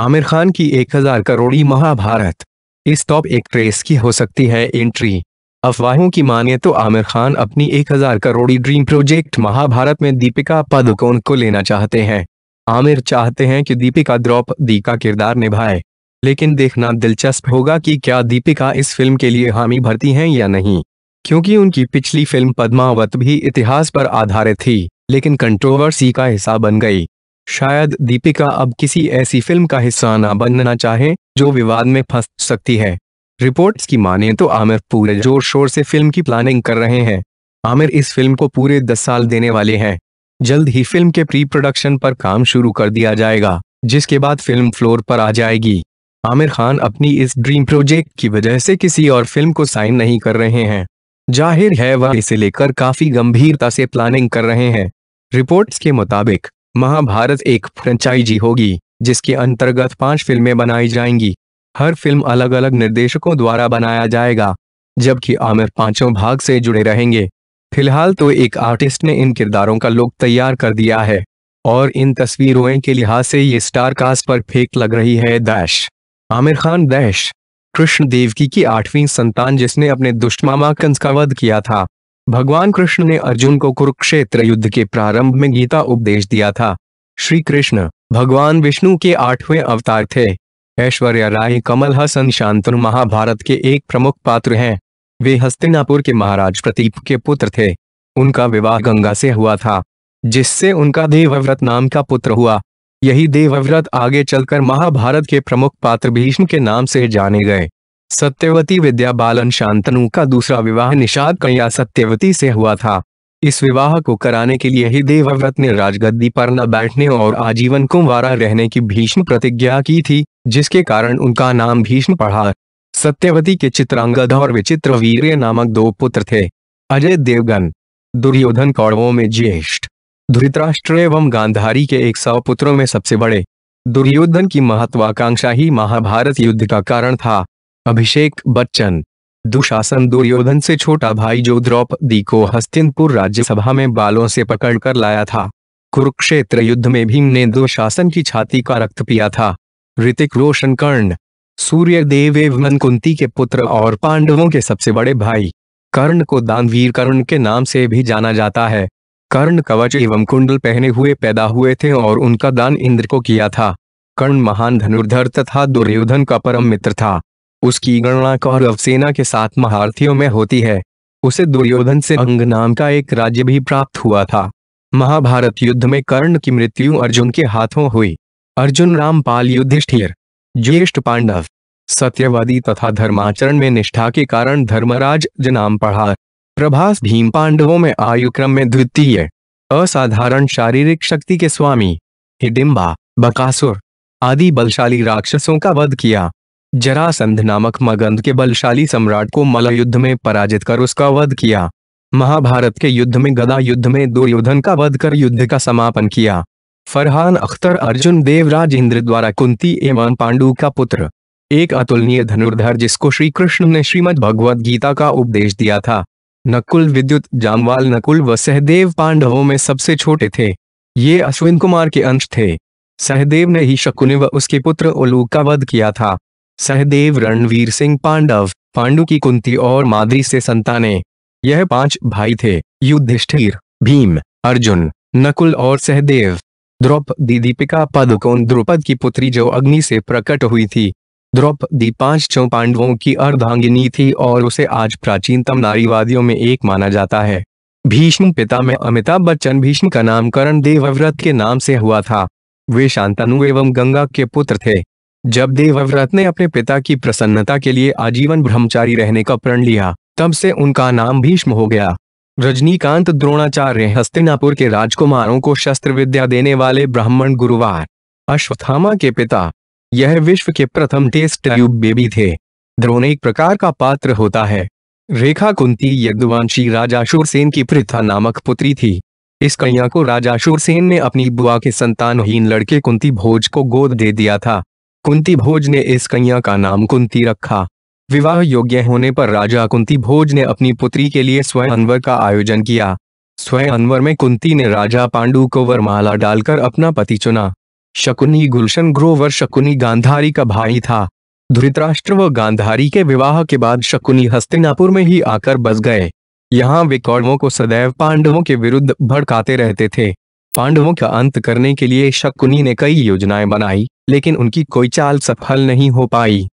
आमिर खान की 1000 करोड़ी महाभारत इस top actress की हो सकती है एंट्री अफवाहों की माने तो आमिर खान अपनी 1000 करोड़ी ड्रीम प्रोजेक्ट महाभारत में दीपिका पादुकोण को लेना चाहते हैं आमिर चाहते हैं कि दीपिका द्रौपदी का किरदार निभाए लेकिन देखना दिलचस्प होगा कि क्या दीपिका इस फिल्म के लिए हामी भरती हैं या नहीं क्योंकि उनकी पिछली फिल्म पद्मावत भी इतिहास पर आधारित थी लेकिन कंट्रोवर्सी का हिस्सा बन गई शायद दीपिका अब किसी ऐसी फिल्म का हिस्सा ना बनना चाहे जो विवाद में फंस सकती है रिपोर्ट्स की माने तो आमिर पूरे जोर शोर से फिल्म की प्लानिंग कर रहे हैं आमिर इस फिल्म को पूरे दस साल देने वाले हैं जल्द ही फिल्म के प्री प्रोडक्शन पर काम शुरू कर दिया जाएगा जिसके बाद फिल्म फ्लोर पर आ जाएगी आमिर खान अपनी इस ड्रीम प्रोजेक्ट की वजह से किसी और फिल्म को साइन नहीं कर रहे हैं जाहिर है वह इसे लेकर काफी गंभीरता से प्लानिंग कर रहे हैं रिपोर्ट्स के मुताबिक महाभारत एक फ्रेंचाइजी होगी जिसके अंतर्गत पांच फिल्में बनाई जाएंगी हर फिल्म अलग अलग निर्देशकों द्वारा बनाया जाएगा जबकि आमिर पांचों भाग से जुड़े रहेंगे फिलहाल तो एक आर्टिस्ट ने इन किरदारों का लुक तैयार कर दिया है और इन तस्वीरों के लिहाज से ये स्टार कास्ट पर फेक लग रही है दैश आमिर खान दैश कृष्ण देवकी की आठवीं संतान जिसने अपने दुष्ट मामा कंस का वध किया था भगवान कृष्ण ने अर्जुन को कुरुक्षेत्र युद्ध के प्रारंभ में गीता उपदेश दिया था श्री कृष्ण भगवान विष्णु के आठवें अवतार थे ऐश्वर्या राय कमल हसन शांतनु महाभारत के एक प्रमुख पात्र हैं वे हस्तिनापुर के महाराज प्रतीप के पुत्र थे उनका विवाह गंगा से हुआ था जिससे उनका देवव्रत नाम का पुत्र हुआ यही देवव्रत आगे चलकर महाभारत के प्रमुख पात्र भीष्म के नाम से जाने गए सत्यवती विद्या बालन शांतनु का दूसरा विवाह निषाद कन्या सत्यवती से हुआ था इस विवाह को कराने के लिए ही देवव्रत ने राजगद्दी पर न बैठने और आजीवन कुंवारा रहने की भीष्म प्रतिज्ञा की थी जिसके कारण उनका नाम भीष्म पढ़ा सत्यवती के चित्रांगद और विचित्र वीर नामक दो पुत्र थे अजय देवगन दुर्योधन कौरवों में ज्येष्ठ धृतराष्ट्र एवं गांधारी के एक सौ पुत्रों में सबसे बड़े दुर्योधन की महत्वाकांक्षा ही महाभारत युद्ध का कारण था अभिषेक बच्चन दुशासन दुर्योधन से छोटा भाई जो द्रौपदी को हस्तिनपुर राज्यसभा में बालों से पकड़कर लाया था कुरुक्षेत्र युद्ध में भीम ने दुशासन की छाती का रक्त पिया था ऋतिक रोशन कर्ण सूर्य देव एवं कुंती के पुत्र और पांडवों के सबसे बड़े भाई कर्ण को दानवीर कर्ण के नाम से भी जाना जाता है कर्ण कवच एवं कुंडल पहने हुए पैदा हुए थे और उनका दान इंद्र को किया था कर्ण महान धनुर्धर तथा दुर्योधन का परम मित्र था उसकी गणना कौरव सेना के साथ महारथियों में होती है उसे दुर्योधन से अंग नाम का एक राज्य भी प्राप्त हुआ था महाभारत युद्ध में कर्ण की मृत्यु अर्जुन के हाथों हुई अर्जुन रामपाल युद्धिष्ठिर ज्येष्ठ पांडव सत्यवादी तथा धर्माचरण में निष्ठा के कारण धर्मराज जनाम पढ़ा प्रभास भीम पांडवों में आयु क्रम में द्वितीय असाधारण शारीरिक शक्ति के स्वामी हिडिम्बा बकासुर आदि बलशाली राक्षसों का वध किया जरासंध नामक मगंध के बलशाली सम्राट को मल युद्ध में पराजित कर उसका वध किया महाभारत के युद्ध में गदा युद्ध में दुर्योधन का वध कर युद्ध का समापन किया फरहान अख्तर अर्जुन देवराज इंद्र द्वारा कुंती एवं पांडु का पुत्र एक अतुलनीय धनुर्धर जिसको श्री कृष्ण ने श्रीमद भगवद गीता का उपदेश दिया था नकुल विद्युत जामवाल नकुल व सहदेव पांडवों में सबसे छोटे थे ये अश्विन कुमार के अंश थे सहदेव ने ही शकुनि व उसके पुत्र उलूक का वध किया था सहदेव रणवीर सिंह पांडव पांडु की कुंती और माद्री से संताने यह पांच भाई थे युधिष्ठिर भीम अर्जुन नकुल और सहदेव द्रौपदी दीपिका पदुकोण द्रुपद की पुत्री जो अग्नि से प्रकट हुई थी द्रौपदी पांच चौ पांडवों की अर्धांगिनी थी और उसे आज प्राचीनतम नारीवादियों में एक माना जाता है भीष्म पिता में अमिताभ बच्चन भीष्म का नामकरण देवव्रत के नाम से हुआ था वे शांतनु एवं गंगा के पुत्र थे जब देवव्रत ने अपने पिता की प्रसन्नता के लिए आजीवन ब्रह्मचारी रहने का प्रण लिया तब से उनका नाम भीष्म हो गया रजनीकांत द्रोणाचार्य हस्तिनापुर के राजकुमारों को शस्त्र विद्या देने वाले ब्राह्मण गुरुवार अश्वत्थामा के पिता यह विश्व के प्रथम टेस्ट ट्यूब बेबी थे द्रोण एक प्रकार का पात्र होता है रेखा कुंती यज्ञवंशी राजा शूरसेन की प्रथा नामक पुत्री थी इस कन्या को राजा शूरसेन ने अपनी बुआ के संतानहीन लड़के कुंती भोज को गोद दे दिया था कुंती भोज ने इस कन्या का नाम कुंती रखा विवाह योग्य होने पर राजा कुंती भोज ने अपनी पुत्री के लिए स्वयंवर का आयोजन किया स्वयंवर में कुंती ने राजा पांडु को वरमाला डालकर अपना पति चुना शकुनी गुलशन ग्रोवर शकुनी गांधारी का भाई था धृतराष्ट्र व गांधारी के विवाह के बाद शकुनी हस्तिनापुर में ही आकर बस गए यहाँ वे कौड़वों को सदैव पांडवों के विरुद्ध भड़काते रहते थे पांडवों का अंत करने के लिए शकुनी ने कई योजनाएं बनाई लेकिन उनकी कोई चाल सफल नहीं हो पाई